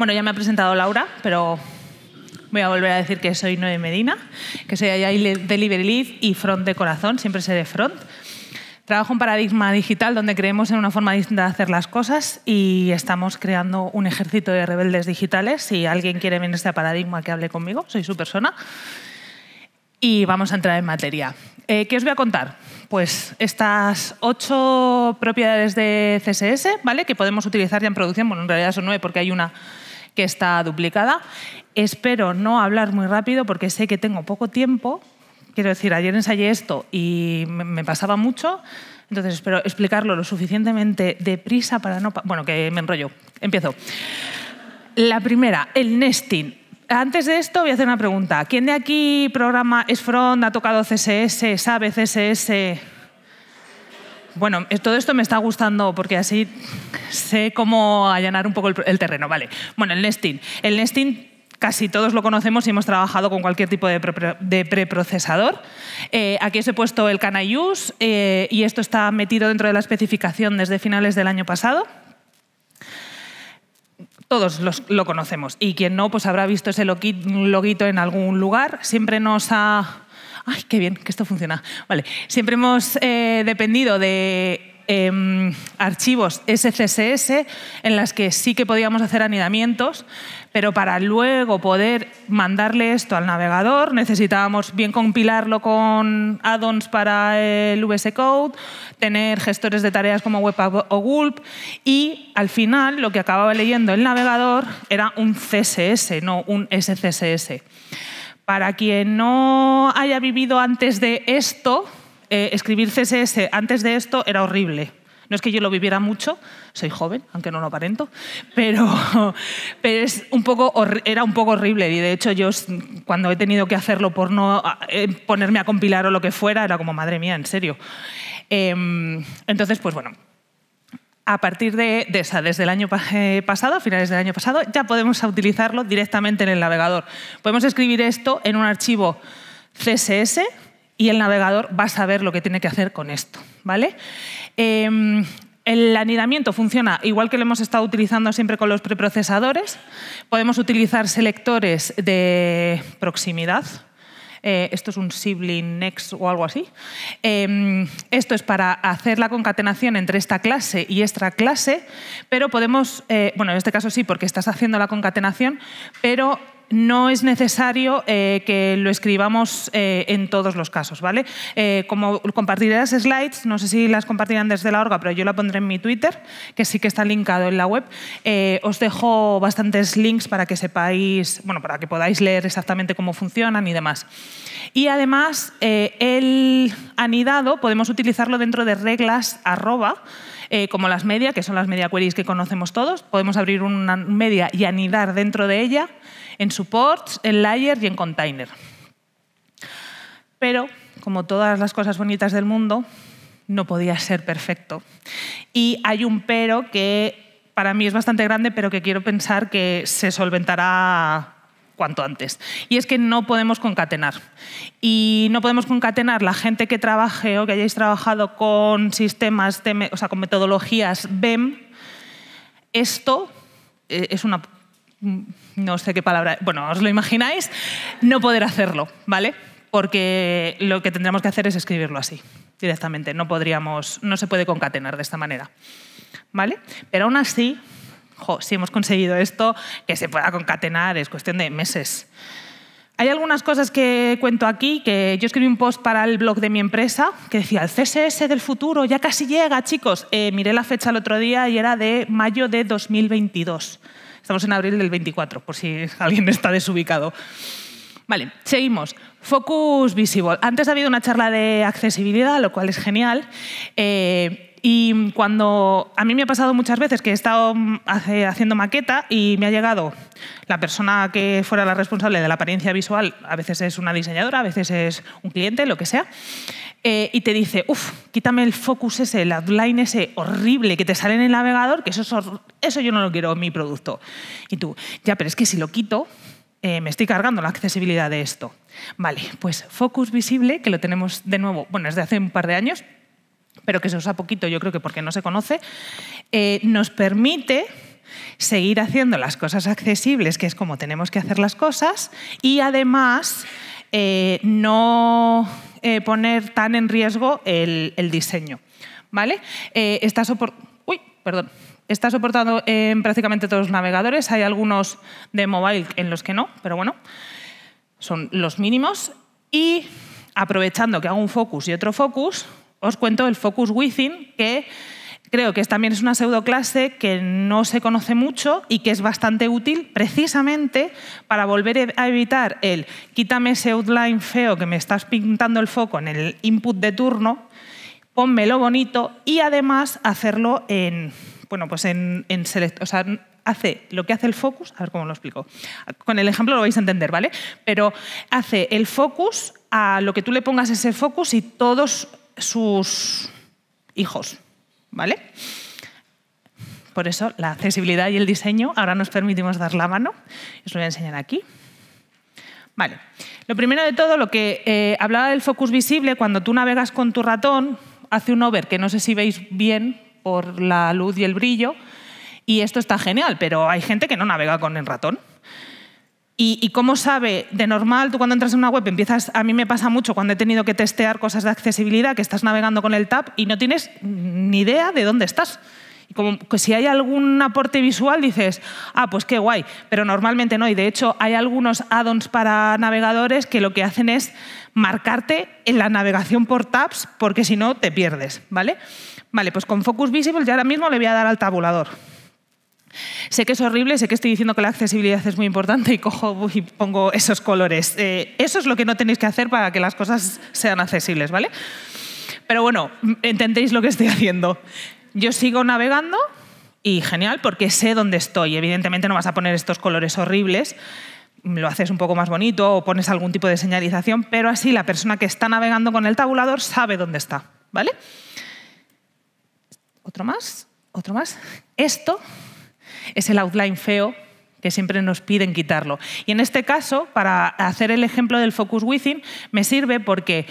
Bueno, ya me ha presentado Laura, pero voy a volver a decir que soy Noé Medina, que soy AI Delivery Lead y Front de corazón, siempre seré Front. Trabajo en Paradigma Digital, donde creemos en una forma distinta de hacer las cosas y estamos creando un ejército de rebeldes digitales. Si alguien quiere venirse a Paradigma, que hable conmigo, soy su persona. Y vamos a entrar en materia. Eh, ¿Qué os voy a contar? Pues estas ocho propiedades de CSS, ¿vale? Que podemos utilizar ya en producción. Bueno, en realidad son nueve porque hay una que está duplicada. Espero no hablar muy rápido porque sé que tengo poco tiempo. Quiero decir, ayer ensayé esto y me pasaba mucho, entonces espero explicarlo lo suficientemente deprisa para no... bueno, que me enrollo. Empiezo. La primera, el nesting. Antes de esto voy a hacer una pregunta. ¿Quién de aquí programa es front, ha tocado CSS, sabe CSS? Bueno, eh, todo esto me está gustando porque así sé cómo allanar un poco el, terreno. Vale. Bueno, el nesting. El nesting casi todos lo conocemos y hemos trabajado con cualquier tipo de, preprocesador. Eh, aquí os he puesto el Can Use eh, y esto está metido dentro de la especificación desde finales del año pasado. Todos lo conocemos y quien no, pues habrá visto ese loguito en algún lugar. Siempre nos ha ¡ay, qué bien, que esto funciona! Vale, siempre hemos eh, dependido de em, archivos SCSS en las que sí que podíamos hacer anidamientos, pero para luego poder mandarle esto al navegador necesitábamos bien compilarlo con add-ons para el VS Code, tener gestores de tareas como Webpack o Gulp y al final lo que acababa leyendo el navegador era un CSS, no un SCSS. Para quien no haya vivido antes de esto, eh, escribir CSS antes de esto era horrible. No es que yo lo viviera mucho, soy joven, aunque no lo aparento, pero, es un poco, era un poco horrible. Y de hecho, yo cuando he tenido que hacerlo por no eh, ponerme a compilar o lo que fuera, era como, madre mía, en serio. Em, entonces, pues bueno, a partir de, esa, desde el año eh, pasado, a finales del año pasado, ya podemos utilizarlo directamente en el navegador. Podemos escribir esto en un archivo CSS y el navegador va a saber lo que tiene que hacer con esto. ¿vale? Em, el anidamiento funciona igual que lo hemos estado utilizando siempre con los preprocesadores. Podemos utilizar selectores de proximidad, eh, esto es un sibling next o algo así. Em, esto es para hacer la concatenación entre esta clase y esta clase, pero podemos, eh, bueno, en este caso sí, porque estás haciendo la concatenación, pero no es necesario eh, que lo escribamos eh, en todos los casos, ¿vale? Eh, como compartiré las slides, no sé si las compartirán desde la orga, pero yo la pondré en mi Twitter, que sí que está linkado en la web. os dejo bastantes links para que sepáis, bueno, para que podáis leer exactamente cómo funcionan y demás. Y además, el anidado podemos utilizarlo dentro de reglas arroba, como las media, que son las media queries que conocemos todos. Podemos abrir una media y anidar dentro de ella en supports, en layer y en container. Pero, como todas las cosas bonitas del mundo, no podía ser perfecto. Y hay un pero que para mí es bastante grande, pero que quiero pensar que se solventará cuanto antes. Y es que no podemos concatenar. Y no podemos concatenar la gente que trabaje o que hayáis trabajado con sistemas, o sea, con metodologías BEM. Esto eh, es una Mm, no sé qué palabra, bueno, os lo imagináis, no poder hacerlo, ¿vale? Porque lo que tendremos que hacer es escribirlo así, directamente. No podríamos, no se puede concatenar de esta manera, ¿vale? Pero aún así, si hemos conseguido esto, que se pueda concatenar es cuestión de meses. Hay algunas cosas que cuento aquí, que yo escribí un post para el blog de mi empresa que decía, el CSS del futuro ya casi llega, chicos. Eh, miré la fecha el otro día y era de mayo de 2022. Estamos en abril del 24, por si alguien está desubicado. Vale, seguimos. Focus Visible. Antes ha habido una charla de accesibilidad, lo cual es genial. Eh, y cuando a mí me ha pasado muchas veces que he estado mm, haciendo maqueta y me ha llegado la persona que fuera la responsable de la apariencia visual, a veces es una diseñadora, a veces es un cliente, lo que sea, eh, y te dice, uff, quítame el focus ese, el outline ese horrible que te sale en el navegador, que eso, eso yo no lo quiero en mi producto. Y tú, ya, pero es que si lo quito, eh, me estoy cargando la accesibilidad de esto. Vale, pues focus visible, que lo tenemos de nuevo, bueno, desde hace un par de años, pero que se usa poquito, yo creo que porque no se conoce, eh, nos permite seguir haciendo las cosas accesibles, que es como tenemos que hacer las cosas, y además eh, no eh, poner tan en riesgo el, diseño. ¿Vale? está perdón. Está soportado en prácticamente todos los navegadores. Hay algunos de mobile en los que no, pero bueno, son los mínimos. Y aprovechando que hago un focus y otro focus, os cuento el Focus Within, que creo que también es una pseudoclase que no se conoce mucho y que es bastante útil precisamente para volver e- a evitar el quítame ese outline feo que me estás pintando el foco en el input de turno, ponmelo bonito y además hacerlo en, bueno, pues en, en select, o sea, hace lo que hace el focus, a ver cómo lo explico. Con el ejemplo lo vais a entender, ¿vale? Pero hace el focus a lo que tú le pongas ese focus y todos sus hijos, ¿vale? Por eso la accesibilidad y el diseño, ahora nos permitimos dar la mano. Os lo voy a enseñar aquí. Vale. Lo primero de todo, lo que eh, hablaba del focus visible, cuando tú navegas con tu ratón, hace un over, que no sé si veis bien por la luz y el brillo, y esto está genial, pero hay gente que no navega con el ratón. Y, cómo sabe, de normal, tú cuando entras en una web empiezas, a mí me pasa mucho cuando he tenido que testear cosas de accesibilidad, que estás navegando con el tab y no tienes ni idea de dónde estás. Y como que si hay algún aporte visual dices, ah, pues qué guay, pero normalmente no. Y de hecho hay algunos add-ons para navegadores que lo que hacen es marcarte en la navegación por tabs porque si no te pierdes, ¿vale? Vale, pues con Focus Visible ya ahora mismo le voy a dar al tabulador. Sé que es horrible, sé que estoy diciendo que la accesibilidad es muy importante y cojo y pongo esos colores. Eh, eso es lo que no tenéis que hacer para que las cosas sean accesibles, ¿vale? Pero bueno, entendéis lo que estoy haciendo. Yo sigo navegando y genial porque sé dónde estoy. Evidentemente no vas a poner estos colores horribles, lo haces un poco más bonito o pones algún tipo de señalización, pero así la persona que está navegando con el tabulador sabe dónde está, ¿vale? Otro más, otro más. Esto es el outline feo que siempre nos piden quitarlo. Y en este caso, para hacer el ejemplo del Focus Within, me sirve porque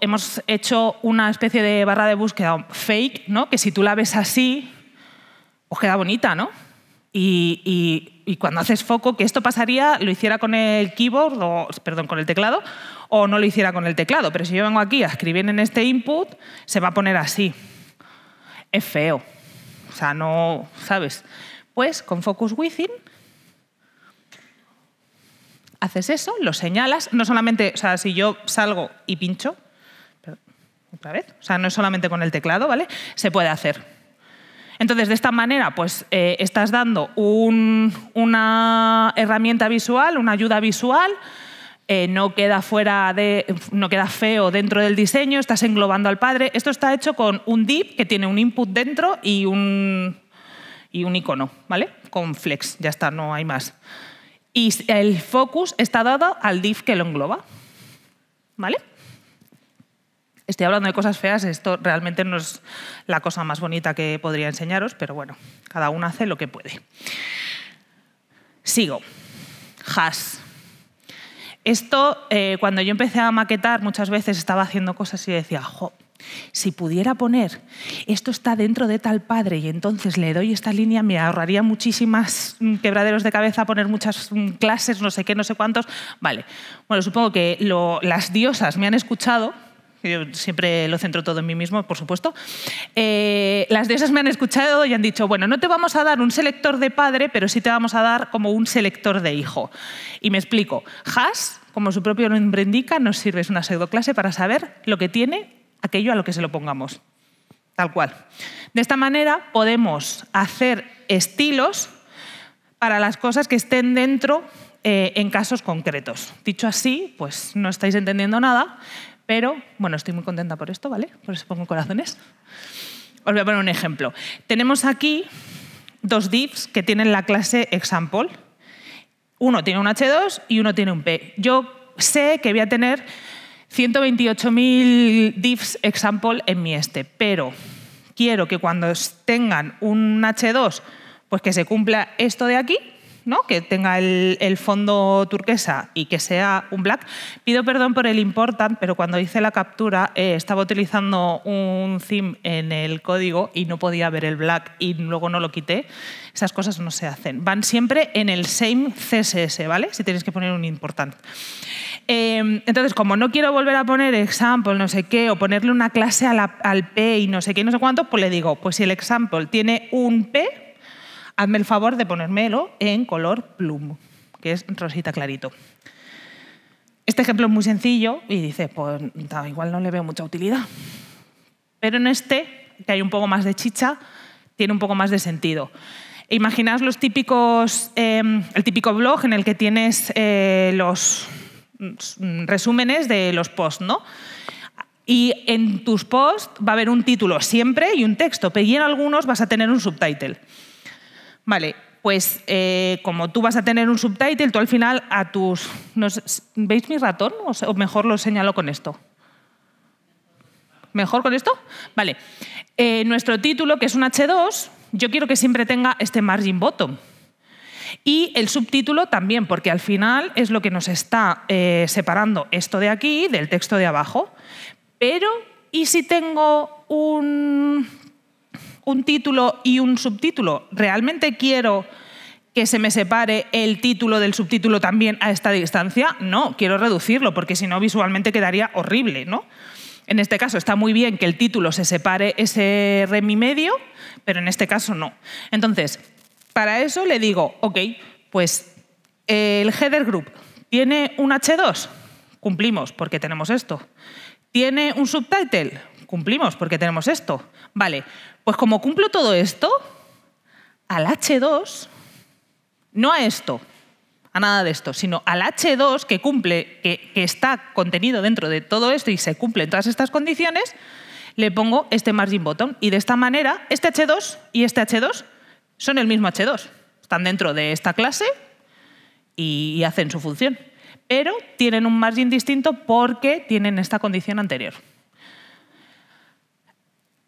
hemos hecho una especie de barra de búsqueda fake, ¿no? que si tú la ves así, os queda bonita, ¿no? Y, cuando haces foco, que esto pasaría, lo hiciera con el keyboard, o, perdón, con el teclado, o no lo hiciera con el teclado. Pero si yo vengo aquí a escribir en este input, se va a poner así. Es feo. O sea, no, ¿sabes? Pues con Focus Within haces eso, lo señalas, no solamente, o sea, si yo salgo y pincho, otra vez, o sea, no es solamente con el teclado, ¿vale? Se puede hacer. Entonces, de esta manera, pues eh, estás dando una herramienta visual, una ayuda visual, eh, no, queda fuera de, no queda feo dentro del diseño, estás englobando al padre. Esto está hecho con un div que tiene un input dentro y un, y un icono, ¿vale? Con flex, ya está, no hay más. Y el focus está dado al div que lo engloba, ¿vale? Estoy hablando de cosas feas, esto realmente no es la cosa más bonita que podría enseñaros, pero bueno, cada uno hace lo que puede. Sigo. Has. Esto, eh, cuando yo empecé a maquetar, muchas veces estaba haciendo cosas y decía, jo, si pudiera poner, esto está dentro de tal padre y entonces le doy esta línea, me ahorraría muchísimas mm, quebraderos de cabeza poner muchas mm, clases, no sé qué, no sé cuántos. Vale, bueno, supongo que las diosas me han escuchado. Yo siempre lo centro todo en mí mismo, por supuesto. Eh, las diosas me han escuchado y han dicho, bueno, no te vamos a dar un selector de padre, pero sí te vamos a dar como un selector de hijo. Y me explico, Has, como su propio nombre indica, nos sirve, es una clase para saber lo que tiene aquello a lo que se lo pongamos. Tal cual. De esta manera podemos hacer estilos para las cosas que estén dentro eh, en casos concretos. Dicho así, pues no estáis entendiendo nada, pero bueno, estoy muy contenta por esto, ¿vale? Por eso pongo corazones. Os voy a poner un ejemplo. Tenemos aquí dos divs que tienen la clase example. Uno tiene un H2 y uno tiene un P. Yo sé que voy a tener 128.000 divs example en mi este, pero quiero que cuando tengan un H2, pues que se cumpla esto de aquí, que tenga el, fondo turquesa y que sea un black. Pido perdón por el important, pero cuando hice la captura eh, estaba utilizando un theme en el código y no podía ver el black y luego no lo quité. Esas cosas no se hacen. Van siempre en el same CSS, ¿vale? Si tenéis que poner un important. Em, entonces, como no quiero volver a poner example, no sé qué, o ponerle una clase al P y no sé qué, no sé cuánto, pues le digo, pues si el example tiene un P, hazme el favor de ponérmelo en color plum, que es rosita clarito. Este ejemplo es muy sencillo y dice, pues igual no le veo mucha utilidad. Pero en este, que hay un poco más de chicha, tiene un poco más de sentido. Imaginaos los típicos, em, el típico blog en el que tienes eh, los resúmenes de los posts, ¿no? Y en tus posts va a haber un título siempre y un texto, pero en algunos vas a tener un subtitle. Vale, pues eh, como tú vas a tener un subtitle, tú al final a tus... ¿Veis mi ratón? O, mejor lo señalo con esto. ¿Mejor con esto? Vale. Eh, nuestro título, que es un H2, yo quiero que siempre tenga este margin bottom. Y el subtítulo también, porque al final es lo que nos está eh, separando esto de aquí del texto de abajo. Pero, ¿y si tengo un un título y un subtítulo. ¿Realmente quiero que se me separe el título del subtítulo también a esta distancia? No, quiero reducirlo porque si no visualmente quedaría horrible, ¿no? En este caso está muy bien que el título se separe ese remi medio, pero en este caso no. Entonces, para eso le digo, ok, pues el header group tiene un H2, cumplimos porque tenemos esto. ¿Tiene un subtitle? cumplimos porque tenemos esto. Vale, pues como cumplo todo esto, al H2, no a esto, a nada de esto, sino al H2 que cumple, que, está contenido dentro de todo esto y se cumplen todas estas condiciones, le pongo este margin bottom. Y de esta manera, este H2 y este H2 son el mismo H2. Están dentro de esta clase y hacen su función. Pero tienen un margin distinto porque tienen esta condición anterior.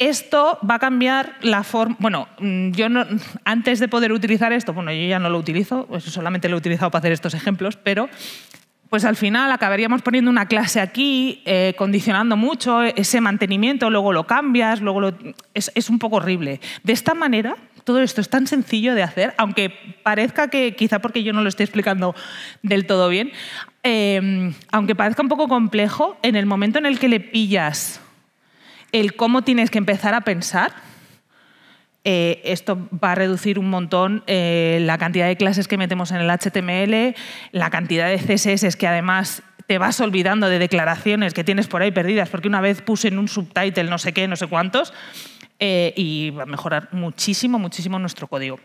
Esto va a cambiar la forma... Bueno, mm, yo no, antes de poder utilizar esto, bueno, yo ya no lo utilizo, pues solamente lo he utilizado para hacer estos ejemplos, pero pues al final acabaríamos poniendo una clase aquí, eh, condicionando mucho ese mantenimiento, luego lo cambias, luego Es, un poco horrible. De esta manera, todo esto es tan sencillo de hacer, aunque parezca que, quizá porque yo no lo estoy explicando del todo bien, eh, aunque parezca un poco complejo, en el momento en el que le pillas el cómo tienes que empezar a pensar. Eh, esto va a reducir un montón eh, la cantidad de clases que metemos en el HTML, la cantidad de CSS que además te vas olvidando de declaraciones que tienes por ahí perdidas, porque una vez puse en un subtitle no sé qué, no sé cuántos, eh, y va a mejorar muchísimo, muchísimo nuestro código.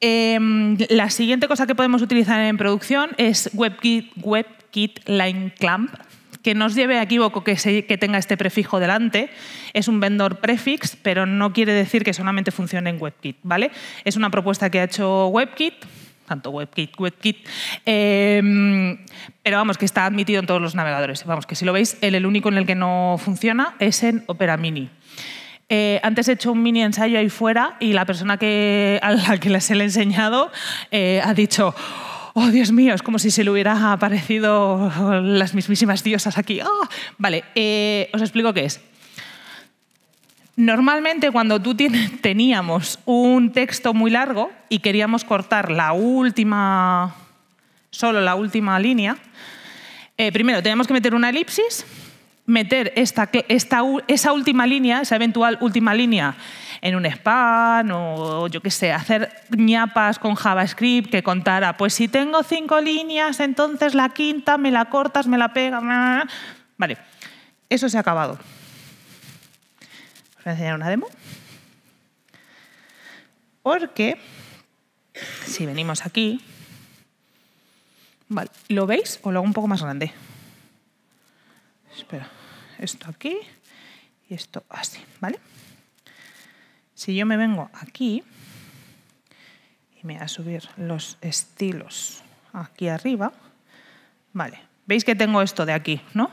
Em, la siguiente cosa que podemos utilizar en producción es WebKit, WebKit Line Clamp que nos lleve a equívoco que, tenga este prefijo delante. Es un vendor prefix, pero no quiere decir que solamente funcione en WebKit. ¿vale? Es una propuesta que ha hecho WebKit, tanto WebKit, WebKit, em, pero vamos, que está admitido en todos los navegadores. Vamos, que si lo veis, el, único en el que no funciona es en Opera Mini. Eh, antes he hecho un mini ensayo ahí fuera y la persona que, a la que les he enseñado eh, ha dicho oh Dios mío, es como si se le hubiera aparecido las mismísimas diosas aquí. Oh, vale, eh, os explico qué es. Normalmente cuando tú teníamos un texto muy largo y queríamos cortar la última, solo la última línea, eh, primero teníamos que meter una elipsis, meter esta, esta, esa última línea, esa eventual última línea en un spam o yo qué sé, hacer ñapas con JavaScript que contara, pues si tengo cinco líneas, entonces la quinta me la cortas, me la pegas. Vale, eso se ha acabado. Os voy a enseñar una demo. Porque si venimos aquí, vale, ¿lo veis o lo hago un poco más grande? Espera, esto aquí y esto así, ¿vale? Si yo me vengo aquí y me voy a subir los estilos aquí arriba, vale, veis que tengo esto de aquí, ¿no?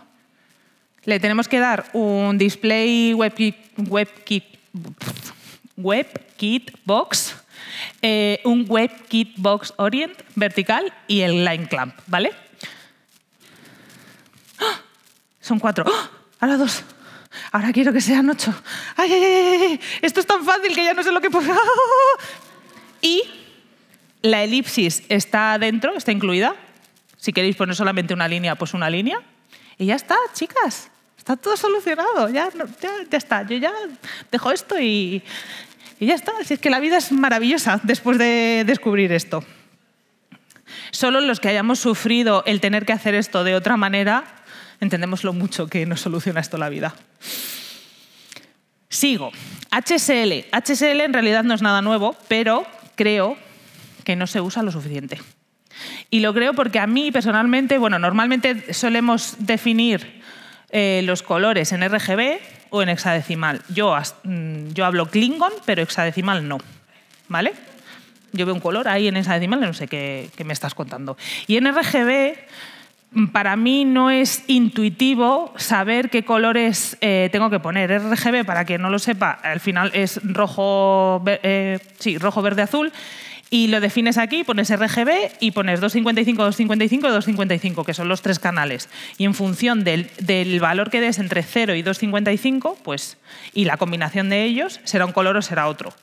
Le tenemos que dar un display webkit, web box, eh, un webkit box orient vertical y el line clamp, ¿vale? ¡Ah! Son cuatro. A ¡Ah! Ahora dos ahora quiero que sean ocho. Ay, ay, ay, esto es tan fácil que ya no sé lo que puedo. y la elipsis está dentro, está incluida. Si queréis poner solamente una línea, pues una línea. Y ya está, chicas. Está todo solucionado. Ya, ya, está. Yo ya dejo esto y, y ya está. Así es que la vida es maravillosa después de descubrir esto. Solo los que hayamos sufrido el tener que hacer esto de otra manera entendemos lo mucho que nos soluciona esto la vida. Sigo. HSL. HSL en realidad no es nada nuevo, pero creo que no se usa lo suficiente. Y lo creo porque a mí personalmente, bueno, normalmente solemos definir eh, los colores en RGB o en hexadecimal. Yo, mm, yo hablo Klingon, pero hexadecimal no. ¿Vale? Yo veo un color ahí en hexadecimal, no sé qué me estás contando. Y en RGB para mí no es intuitivo saber qué colores eh, tengo que poner. RGB, para quien no lo sepa, al final es rojo, eh, rojo, verde, azul. Y lo defines aquí, pones RGB y pones 255, 255 255, que son los tres canales. Y en función del, del valor que des entre 0 y 255, pues, y la combinación de ellos, será un color o será otro.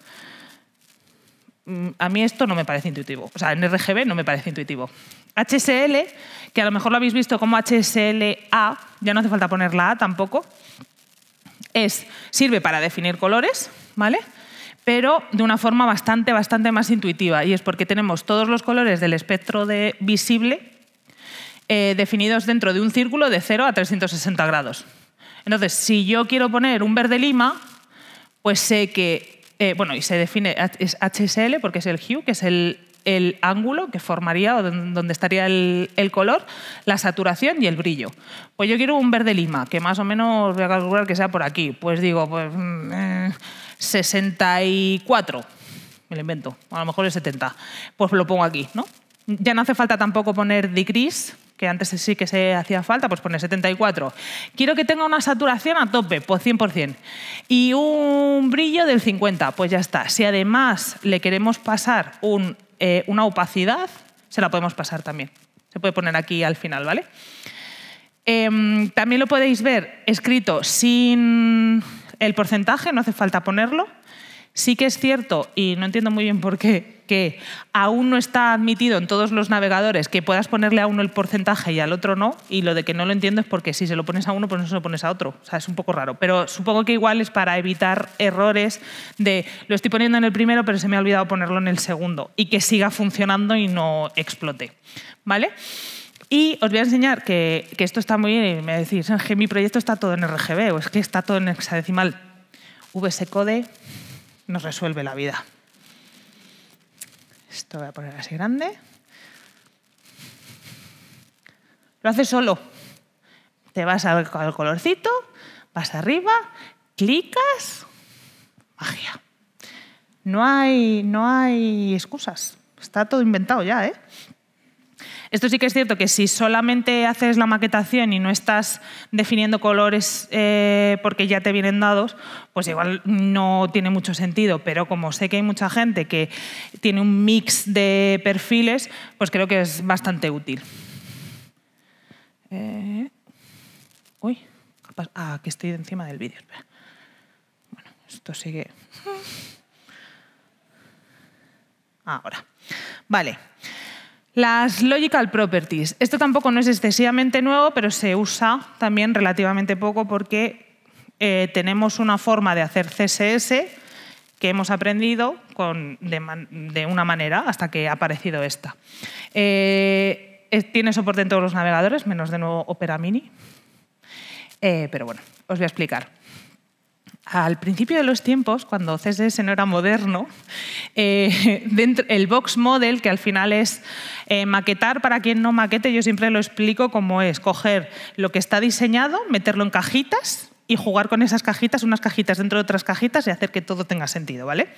Mm, a mí esto no me parece intuitivo. O sea, en RGB no me parece intuitivo. HSL, que a lo mejor lo habéis visto como HSLA, ya no hace falta poner la A tampoco, es, sirve para definir colores, ¿vale? pero de una forma bastante, bastante más intuitiva, y es porque tenemos todos los colores del espectro de visible eh, definidos dentro de un círculo de 0 a 360 grados. Entonces, si yo quiero poner un verde lima, pues sé que, eh, bueno, y se define es HSL porque es el hue, que es el el ángulo que formaría o donde estaría el, color, la saturación y el brillo. Pues yo quiero un verde lima, que más o menos voy a calcular que sea por aquí. Pues digo, pues 64, mm, eh, me lo invento, a lo mejor es 70. Pues lo pongo aquí, ¿no? Ya no hace falta tampoco poner gris, que antes sí que se hacía falta, pues pone 74. Quiero que tenga una saturación a tope, pues 100%. Y un brillo del 50, pues ya está. Si además le queremos pasar un eh, una opacidad, se la podemos pasar también. Se puede poner aquí al final, ¿vale? Em, también lo podéis ver escrito sin el porcentaje, no hace falta ponerlo. Sí que es cierto, y no entiendo muy bien por qué que aún no está admitido en todos los navegadores que puedas ponerle a uno el porcentaje y al otro no, y lo de que no lo entiendo es porque si se lo pones a uno, pues no se lo pones a otro. O sea, es un poco raro. Pero supongo que igual es para evitar errores de lo estoy poniendo en el primero, pero se me ha olvidado ponerlo en el segundo, y que siga funcionando y no explote. ¿Vale? Y os voy a enseñar que, que, esto está muy bien y me decís, es que mi proyecto está todo en RGB o es que está todo en hexadecimal. VS Code nos resuelve la vida. Esto voy a poner así grande. Lo haces solo. Te vas al, colorcito, vas arriba, clicas, magia. No hay, no hay excusas. Está todo inventado ya, ¿eh? Esto sí que es cierto que si solamente haces la maquetación y no estás definiendo colores eh, porque ya te vienen dados, pues igual no tiene mucho sentido. Pero como sé que hay mucha gente que tiene un mix de perfiles, pues creo que es bastante útil. Eh, uy, ah, que estoy encima del vídeo. Bueno, esto sigue. Ahora. Vale. Las logical properties. Esto tampoco no es excesivamente nuevo, pero se usa también relativamente poco porque eh, tenemos una forma de hacer CSS que hemos aprendido de, una manera hasta que ha aparecido esta. Eh, tiene soporte en todos los navegadores, menos de nuevo Opera Mini. Eh, pero bueno, os voy a explicar al principio de los tiempos, cuando CSS no era moderno, eh, el box model, que al final es eh, maquetar para quien no maquete, yo siempre lo explico como es coger lo que está diseñado, meterlo en cajitas y jugar con esas cajitas, unas cajitas dentro de otras cajitas y hacer que todo tenga sentido, ¿vale?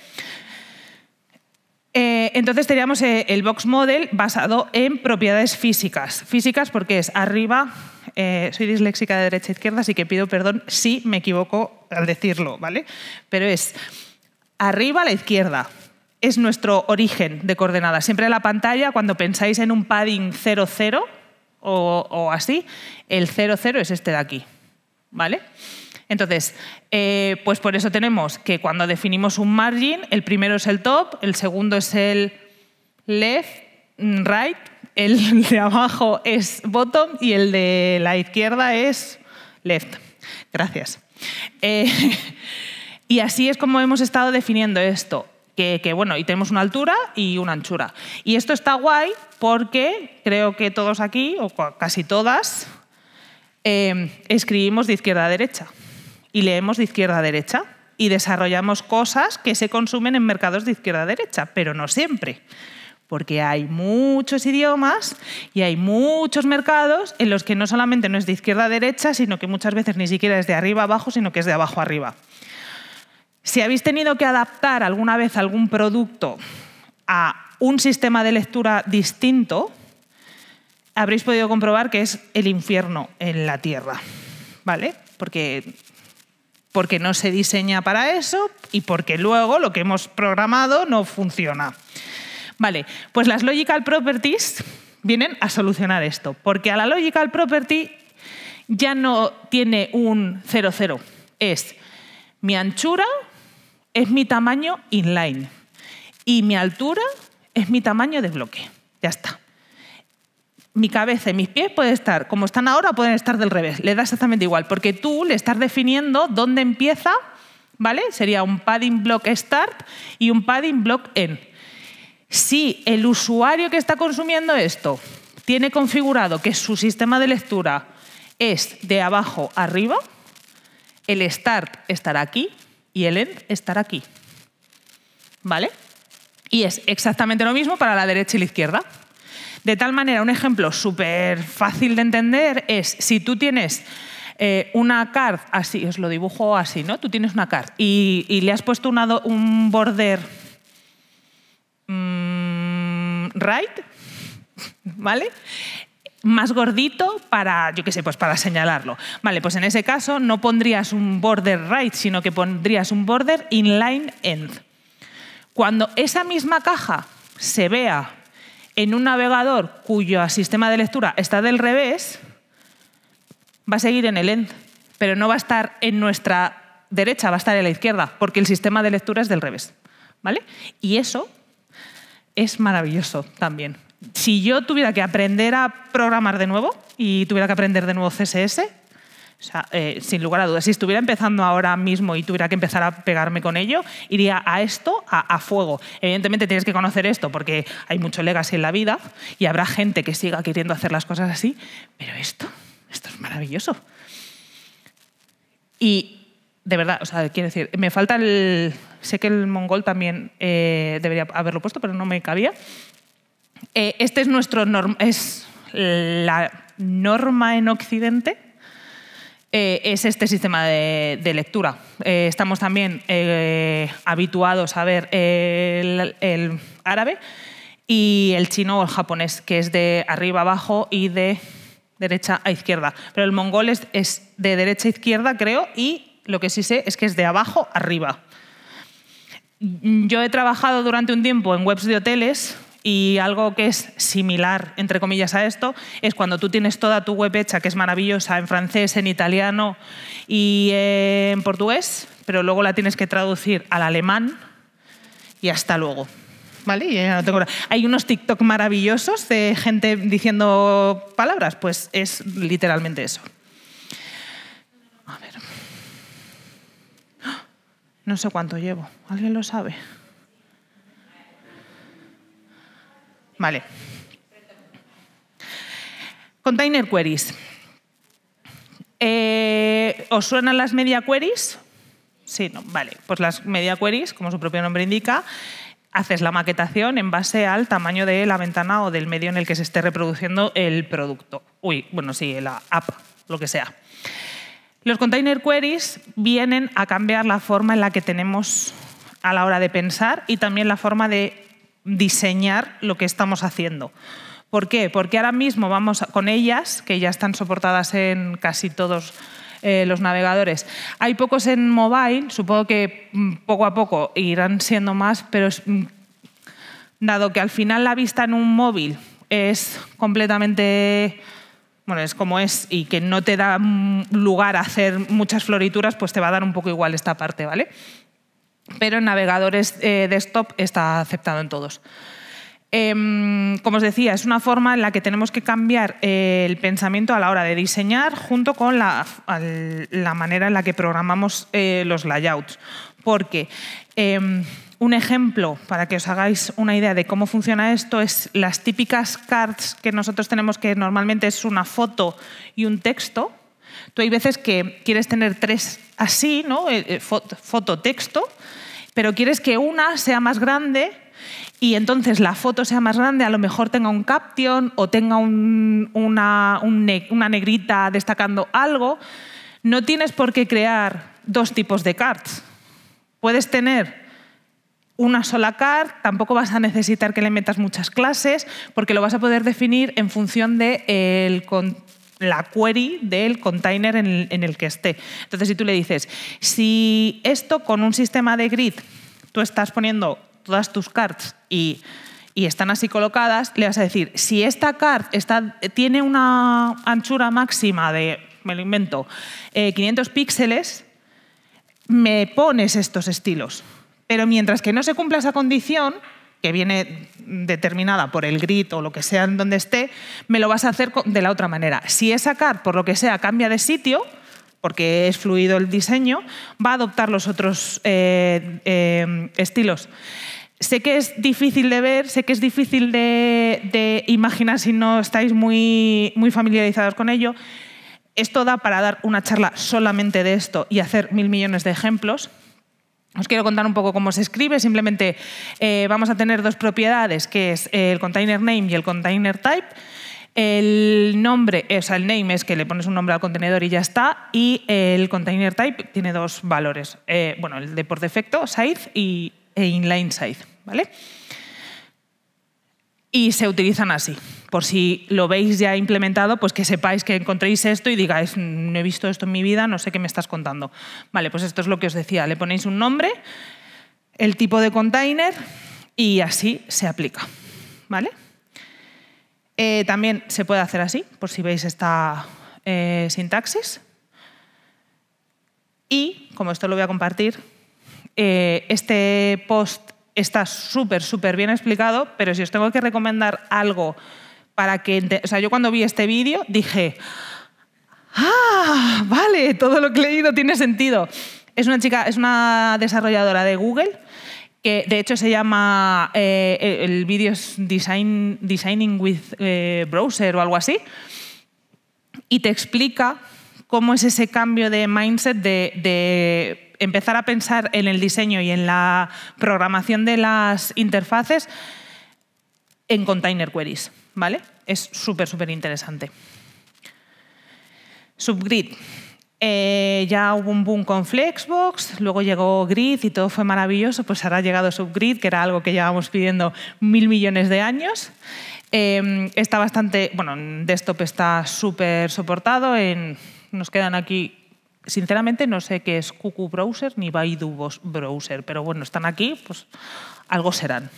Eh, entonces teníamos el box model basado en propiedades físicas. Físicas porque es arriba, eh, soy disléxica de derecha a izquierda, así que pido perdón si me equivoco al decirlo, ¿vale? Pero es arriba a la izquierda, es nuestro origen de coordenadas. Siempre en la pantalla, cuando pensáis en un padding 00 o, así, el 00 es este de aquí. ¿Vale? Entonces, eh, pues por eso tenemos que cuando definimos un margin, el primero es el top, el segundo es el left, mm, right, el de abajo es bottom y el de la izquierda es left. Gracias. Eh, y así es como hemos estado definiendo esto. Que, bueno, y tenemos una altura y una anchura. Y esto está guay porque creo que todos aquí, o casi todas, eh, escribimos de izquierda a derecha y leemos de izquierda a derecha y desarrollamos cosas que se consumen en mercados de izquierda a derecha, pero no siempre porque hay muchos idiomas y hay muchos mercados en los que no solamente no es de izquierda a derecha, sino que muchas veces ni siquiera es de arriba a abajo, sino que es de abajo a arriba. Si habéis tenido que adaptar alguna vez algún producto a un sistema de lectura distinto, habréis podido comprobar que es el infierno en la Tierra, ¿vale? Porque porque no se diseña para eso y porque luego lo que hemos programado no funciona. Vale, pues las logical properties vienen a solucionar esto, porque a la logical property ya no tiene un 00. Es mi anchura es mi tamaño inline y mi altura es mi tamaño de bloque. Ya está. Mi cabeza y mis pies pueden estar como están ahora o pueden estar del revés. Le da exactamente igual, porque tú le estás definiendo dónde empieza, ¿vale? Sería un padding block start y un padding block end. Si el usuario que está consumiendo esto tiene configurado que su sistema de lectura es de abajo arriba, el start estará aquí y el end estará aquí. ¿Vale? Y es exactamente lo mismo para la derecha y la izquierda. De tal manera, un ejemplo súper fácil de entender es si tú tienes eh, una card, así, os lo dibujo así, ¿no? Tú tienes una card y, le has puesto un border Mm, right, ¿vale? Más gordito para, yo qué sé, pues para señalarlo. Vale, pues en ese caso no pondrías un border right, sino que pondrías un border inline end. Cuando esa misma caja se vea en un navegador cuyo sistema de lectura está del revés, va a seguir en el end, pero no va a estar en nuestra derecha, va a estar en la izquierda, porque el sistema de lectura es del revés. ¿Vale? Y eso es maravilloso también. Si yo tuviera que aprender a programar de nuevo y tuviera que aprender de nuevo CSS, eh, sin lugar a dudas, si estuviera empezando ahora mismo y tuviera que empezar a pegarme con ello, iría a esto a, fuego. Evidentemente tienes que conocer esto porque hay mucho legacy en la vida y habrá gente que siga queriendo hacer las cosas así, pero esto, esto es maravilloso. Y de verdad, o quiero decir, me falta el, Sé que el mongol también eh, debería haberlo puesto, pero no me cabía. Eh, este es nuestro es la norma en Occidente. Eh, es este sistema de, lectura. estamos también habituados a ver el, árabe y el chino o el japonés, que es de arriba abajo y de derecha a izquierda. Pero el mongol es, es de derecha a izquierda, creo, y lo que sí sé es que es de abajo arriba. Mm, yo he trabajado durante un tiempo en webs de hoteles y algo que es similar, entre comillas, a esto, es cuando tú tienes toda tu web hecha, que es maravillosa, en francés, en italiano y en portugués, pero luego la tienes que traducir al alemán y hasta luego. Hay unos TikTok maravillosos de gente diciendo palabras, pues es literalmente eso. No sé cuánto llevo. ¿Alguien lo sabe? Vale. Container queries. Eh, ¿Os suenan las media queries? Sí, no, vale. Pues las media queries, como su propio nombre indica, haces la maquetación en base al tamaño de la ventana o del medio en el que se esté reproduciendo el producto. Uy, bueno, sí, la app, lo que sea. Los container queries vienen a cambiar la forma en la que tenemos a la hora de pensar y también la forma de diseñar lo que estamos haciendo. ¿Por qué? Porque ahora mismo vamos con ellas, que ya están soportadas en casi todos eh, los navegadores. Hay pocos en mobile, supongo que mm, poco a poco irán siendo más, pero mm, dado que al final la vista en un móvil es completamente bueno, es como es y que no te da mm, lugar a hacer muchas florituras, pues te va a dar un poco igual esta parte, ¿vale? Pero en navegadores eh, desktop está aceptado en todos. Em, como os decía, es una forma en la que tenemos que cambiar eh, el pensamiento a la hora de diseñar junto con la, la manera en la que programamos eh, los layouts. Porque em, un ejemplo, para que os hagáis una idea de cómo funciona esto, es las típicas cards que nosotros tenemos, que normalmente es una foto y un texto. Tú hay veces que quieres tener tres así, ¿no? Eh, eh, foto, texto, pero quieres que una sea más grande y entonces la foto sea más grande, a lo mejor tenga un caption o tenga una, una negrita destacando algo. No tienes por qué crear dos tipos de cards. Puedes tener una sola card, tampoco vas a necesitar que le metas muchas clases, porque lo vas a poder definir en función de la query del container en el, que esté. Entonces, si tú le dices, si esto con un sistema de grid, tú estás poniendo todas tus cards y están así colocadas, le vas a decir, si esta card tiene una anchura máxima de, me lo invento, 500 eh, píxeles, me pones estos estilos. Pero mientras que no se cumpla esa condición, que viene determinada por el grid o lo que sea en donde esté, me lo vas a hacer de la otra manera. Si es sacar, por lo que sea, cambia de sitio, porque es fluido el diseño, va a adoptar los otros eh, eh, estilos. Sé que es difícil de ver, sé que es difícil de, imaginar si no estáis muy, muy familiarizados con ello. Esto da para dar una charla solamente de esto y hacer mil millones de ejemplos, os quiero contar un poco cómo se escribe. Simplemente eh, vamos a tener dos propiedades, que es eh, el container name y el container type. El nombre, eh, o sea, el name es que le pones un nombre al contenedor y ya está. Y el container type tiene dos valores. bueno, el de por defecto, size y, e inline size. ¿vale? y se utilizan así. Por si lo veis ya implementado, pues que sepáis que encontréis esto y digáis, mm, no he visto esto en mi vida, no sé qué me estás contando. Vale, pues esto es lo que os decía. Le ponéis un nombre, el tipo de container y así se aplica. ¿Vale? Eh, también se puede hacer así, por si veis esta eh, sintaxis. Y, como esto lo voy a compartir, eh, este post está súper, súper bien explicado, pero si os tengo que recomendar algo para que... O sea, yo cuando vi este vídeo dije, ah, vale, todo lo que he leído tiene sentido. Es una chica, es una desarrolladora de Google que de hecho se llama, eh, e-, el vídeo es Design, Designing with eh, Browser o algo así, y te explica cómo es ese cambio de mindset de empezar a pensar en el diseño y en la programación de las interfaces en container queries. ¿vale? Es súper, súper interesante. Subgrid. Eh, ya hubo un boom con Flexbox, luego llegó Grid y todo fue maravilloso, pues ahora ha llegado Subgrid, que era algo que llevábamos pidiendo mil millones de años. Em, está bastante, bueno, en desktop está súper soportado, nos quedan aquí Sinceramente no sé qué es Cuckoo Browser ni Baidu Browser, pero bueno, están aquí, pues algo serán.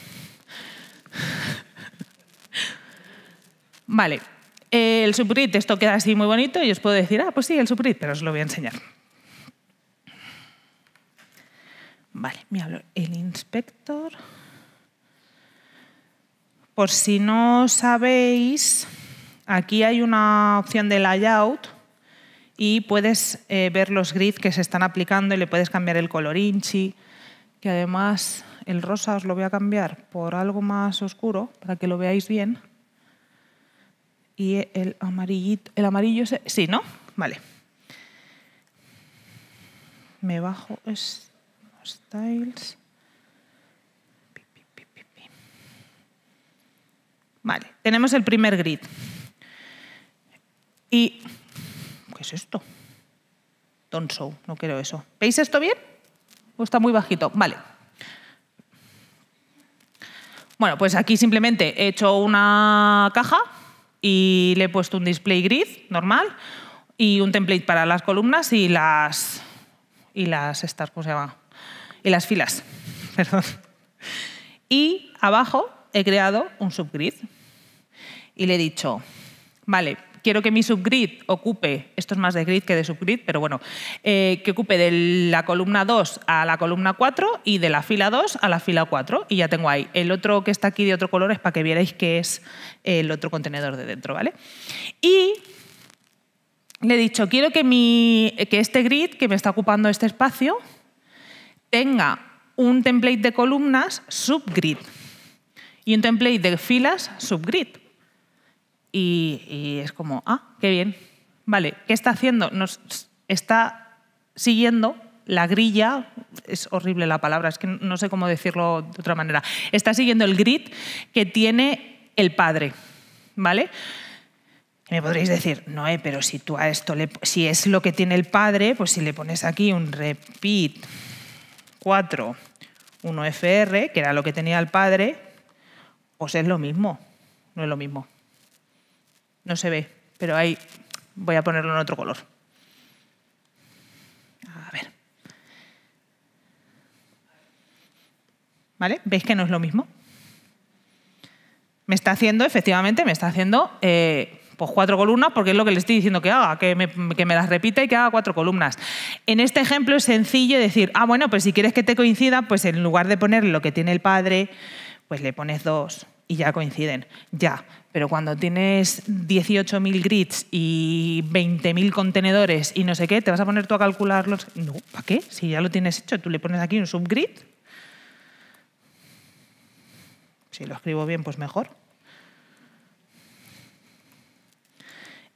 vale, el subrit, esto queda así muy bonito y os puedo decir, ah, pues sí, el subrit, pero os lo voy a enseñar. Vale, me hablo el inspector. Por si no sabéis, aquí hay una opción de layout y puedes eh, ver los grids que se están aplicando y le puedes cambiar el color inchi, que además el rosa os lo voy a cambiar por algo más oscuro para que lo veáis bien. Y el amarillito, el amarillo, sí, ¿no? Vale. Me bajo styles. Vale, tenemos el primer grid. Y es esto? Don't show, no quiero eso. ¿Veis esto bien? ¿O está muy bajito? Vale. Bueno, pues aquí simplemente he hecho una caja y le he puesto un display grid normal y un template para las columnas y las y las estas, ¿cómo se Y las filas, perdón. Y abajo he creado un subgrid y le he dicho, vale, quiero que mi subgrid ocupe, esto es más de grid que de subgrid, pero bueno, eh, que ocupe de la columna 2 a la columna 4 y de la fila 2 a la fila 4 y ya tengo ahí. El otro que está aquí de otro color es para que vierais que es el otro contenedor de dentro, ¿vale? Y le he dicho, quiero que, mi, que este grid que me está ocupando este espacio tenga un template de columnas subgrid y un template de filas subgrid y, es como, ah, qué bien. Vale, ¿qué está haciendo? Nos está siguiendo la grilla, es horrible la palabra, es que no sé cómo decirlo de otra manera, está siguiendo el grid que tiene el padre, ¿vale? me podréis decir, no, pero si tú a esto le, si es lo que tiene el padre, pues si le pones aquí un repeat 4, 1 FR, que era lo que tenía el padre, pues es lo mismo, no es lo mismo. No se ve, pero ahí voy a ponerlo en otro color. A ver. ¿Vale? ¿Veis que no es lo mismo? Me está haciendo, efectivamente, me está haciendo eh, pues cuatro columnas porque es lo que le estoy diciendo que haga, que me, que me las repita y que haga cuatro columnas. En este ejemplo es sencillo decir, ah, bueno, pues si quieres que te coincida, pues en lugar de poner lo que tiene el padre, pues le pones dos, y ya coinciden, ya. Pero cuando tienes 18.000 grids y 20.000 contenedores y no sé qué, ¿te vas a poner tú a calcularlos? No, ¿para qué? Si ya lo tienes hecho, tú le pones aquí un subgrid. Si lo escribo bien, pues mejor.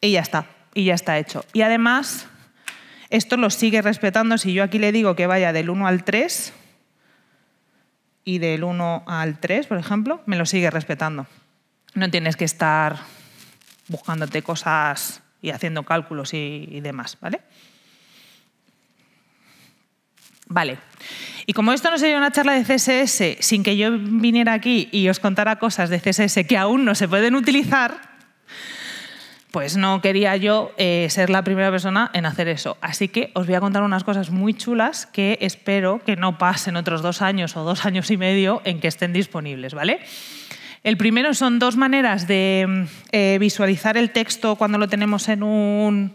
Y ya está, y ya está hecho. Y además, esto lo sigue respetando. Si yo aquí le digo que vaya del 1 al 3, y del 1 al 3, por ejemplo, me lo sigue respetando. No tienes que estar buscándote cosas y haciendo cálculos y, demás, ¿vale? Vale. Y como esto no sería una charla de CSS sin que yo viniera aquí y os contara cosas de CSS que aún no se pueden utilizar, pues no quería yo eh, ser la primera persona en hacer eso. Así que os voy a contar unas cosas muy chulas que espero que no pasen otros dos años o dos años y medio en que estén disponibles, ¿vale? El primero son dos maneras de eh, visualizar el texto cuando lo tenemos en, un,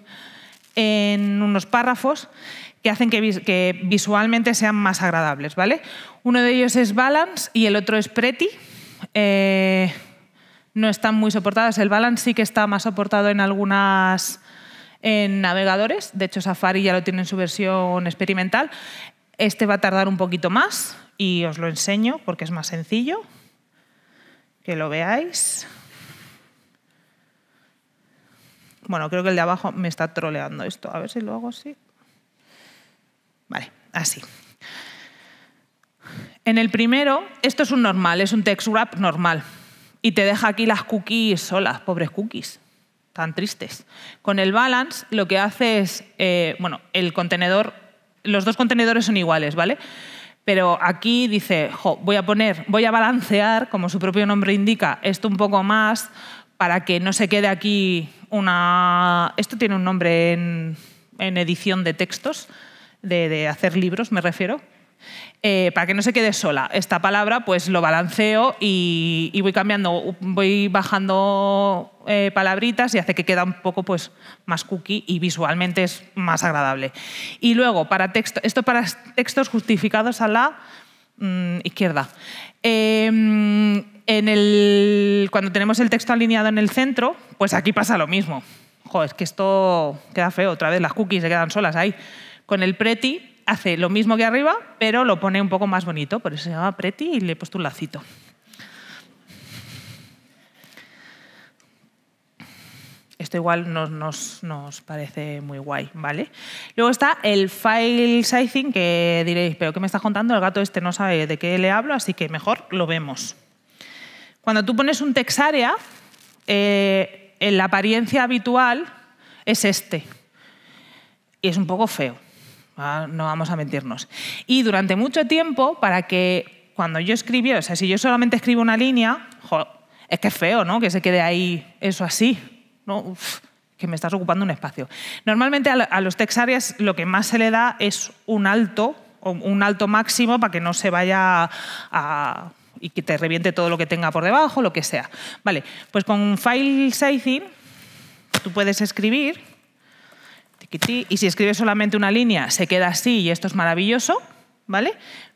en unos párrafos que hacen que, visualmente sean más agradables, ¿vale? Uno de ellos es Balance y el otro es Pretty. Eh, no están muy soportadas. El balance sí que está más soportado en algunas navegadores. De hecho, Safari ya lo tiene en su versión experimental. Este va a tardar un poquito más y os lo enseño porque es más sencillo. Que lo veáis. Bueno, creo que el de abajo me está troleando esto. A ver si lo hago así. Vale, así. En el primero, esto es un normal, es un text wrap normal y te deja aquí las cookies solas, pobres cookies, tan tristes. Con el balance lo que hace es, eh, bueno, el contenedor, los dos contenedores son iguales, ¿vale? Pero aquí dice, voy a poner, voy a balancear, como su propio nombre indica, esto un poco más para que no se quede aquí una... Esto tiene un nombre en, edición de textos, de hacer libros, me refiero, eh, para que no se quede sola esta palabra, pues lo balanceo y, voy cambiando, voy bajando eh, palabritas y hace que queda un poco pues, más cookie y visualmente es más agradable. Y luego, para texto, esto para textos justificados a la mm, izquierda. Em, cuando tenemos el texto alineado en el centro, pues aquí pasa lo mismo. Joder, es que esto queda feo, otra vez las cookies se quedan solas ahí. Con el preti hace lo mismo que arriba, pero lo pone un poco más bonito. Por eso se llama Pretty y le he puesto un lacito. Esto igual nos, parece muy guay, ¿vale? Luego está el file sizing, que diréis, ¿pero qué me está contando? El gato este no sabe de qué le hablo, así que mejor lo vemos. Cuando tú pones un texarea, eh, en la apariencia habitual es este. Y es un poco feo. Ah, no vamos a mentirnos. Y durante mucho tiempo, para que cuando yo escribiera, o sea, si yo solamente escribo una línea, es que es feo, ¿no? Que se quede ahí eso así, ¿no? que me estás ocupando un espacio. Normalmente a los text areas lo que más se le da es un alto, un alto máximo para que no se vaya a, y que te reviente todo lo que tenga por debajo, lo que sea. Vale, pues con file sizing tú puedes escribir y si escribes solamente una línea se queda así y esto es maravilloso, ¿vale?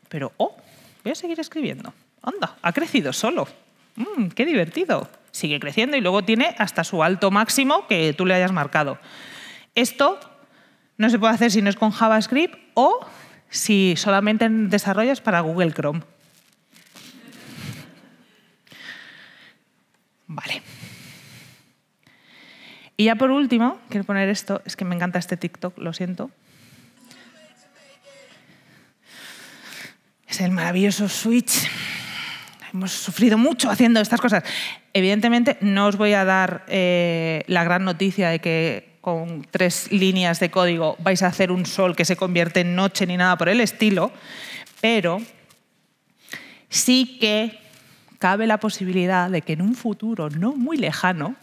Pero, oh, voy a seguir escribiendo. Anda, ha crecido solo. Mm, ¡Qué divertido! Sigue creciendo y luego tiene hasta su alto máximo que tú le hayas marcado. Esto no se puede hacer si no es con JavaScript o si solamente desarrollas para Google Chrome. Vale. Y ya por último, quiero poner esto, es que me encanta este TikTok, lo siento. Es el maravilloso Switch. Hemos sufrido mucho haciendo estas cosas. Evidentemente, no os voy a dar eh, la gran noticia de que con tres líneas de código vais a hacer un sol que se convierte en noche ni nada por el estilo, pero sí que cabe la posibilidad de que en un futuro no muy lejano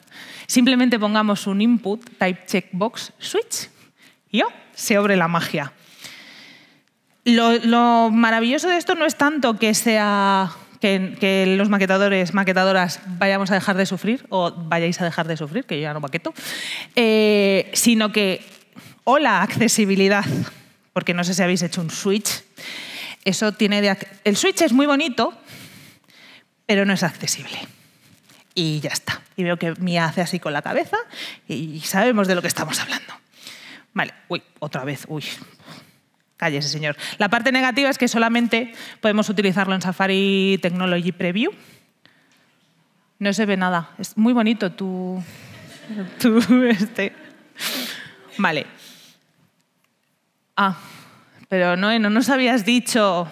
simplemente pongamos un input type checkbox switch y oh, se obre la magia. Lo, maravilloso de esto no es tanto que sea que, los maquetadores, maquetadoras vayamos a dejar de sufrir o vayáis a dejar de sufrir, que yo ya no maqueto, eh, sino que, o la accesibilidad, porque no sé si habéis hecho un switch, eso tiene El switch es muy bonito pero no es accesible. Y ya está. Y veo que me hace así con la cabeza y sabemos de lo que estamos hablando. Vale, uy, otra vez, uy. Cállese, señor. La parte negativa es que solamente podemos utilizarlo en Safari Technology Preview. No se ve nada. Es muy bonito tu... tu este. Vale. Ah, pero no, no nos habías dicho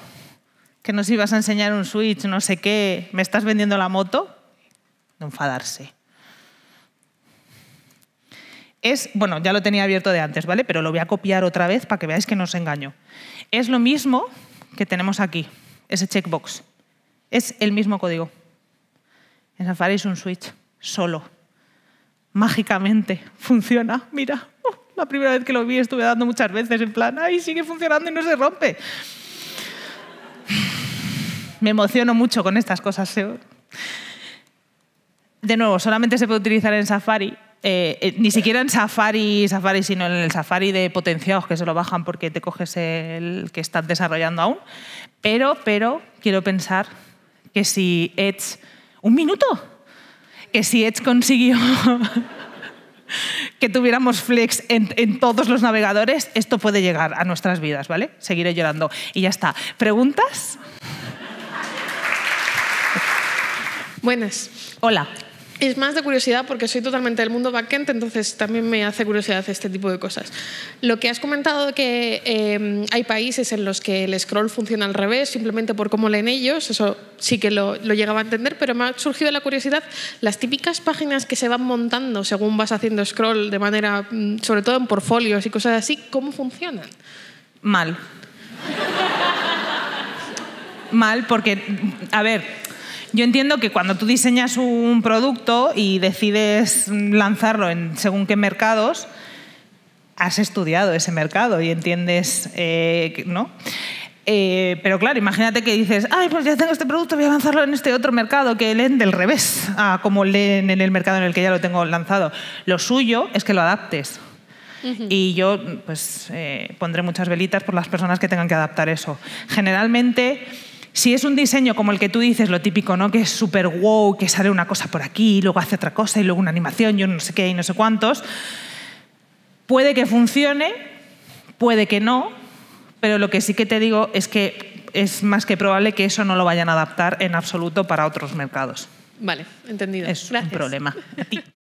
que nos ibas a enseñar un switch, no sé qué, me estás vendiendo la moto, de enfadarse. Es, bueno, ya lo tenía abierto de antes, ¿vale? Pero lo voy a copiar otra vez para que veáis que no os engaño. Es lo mismo que tenemos aquí, ese checkbox. Es el mismo código. En Safari es un switch, solo. Mágicamente funciona, mira. Oh, la primera vez que lo vi estuve dando muchas veces en plan, ay, sigue funcionando y no se rompe. Me emociono mucho con estas cosas. ¿eh? De nuevo, solamente se puede utilizar en Safari. Eh, eh, ni siquiera en Safari, Safari, sino en el Safari de potenciados que se lo bajan porque te coges el que estás desarrollando aún. Pero, pero quiero pensar que si Edge, un minuto, que si Edge consiguió que tuviéramos Flex en, todos los navegadores, esto puede llegar a nuestras vidas, ¿vale? Seguiré llorando. Y ya está. ¿Preguntas? Buenas. Hola es más de curiosidad porque soy totalmente del mundo backend, entonces también me hace curiosidad este tipo de cosas. Lo que has comentado de que eh, hay países en los que el scroll funciona al revés, simplemente por cómo leen ellos, eso sí que lo, llegaba a entender, pero me ha surgido la curiosidad, las típicas páginas que se van montando según vas haciendo scroll de manera, mm, sobre todo en portfolios y cosas así, ¿cómo funcionan? Mal. Mal porque, a ver, yo entiendo que cuando tú diseñas un producto y decides lanzarlo en según qué mercados, has estudiado ese mercado y entiendes, eh, ¿no? Eh, pero claro, imagínate que dices, ay, pues ya tengo este producto, voy a lanzarlo en este otro mercado que leen del revés a como leen en el mercado en el que ya lo tengo lanzado. Lo suyo es que lo adaptes. Y yo pues eh, pondré muchas velitas por las personas que tengan que adaptar eso. Generalmente si es un diseño como el que tú dices, lo típico, ¿no? Que es súper wow, que sale una cosa por aquí, y luego hace otra cosa y luego una animación, yo no sé qué y no sé cuántos. Puede que funcione, puede que no, pero lo que sí que te digo es que es más que probable que eso no lo vayan a adaptar en absoluto para otros mercados. Vale, entendido. Es un problema.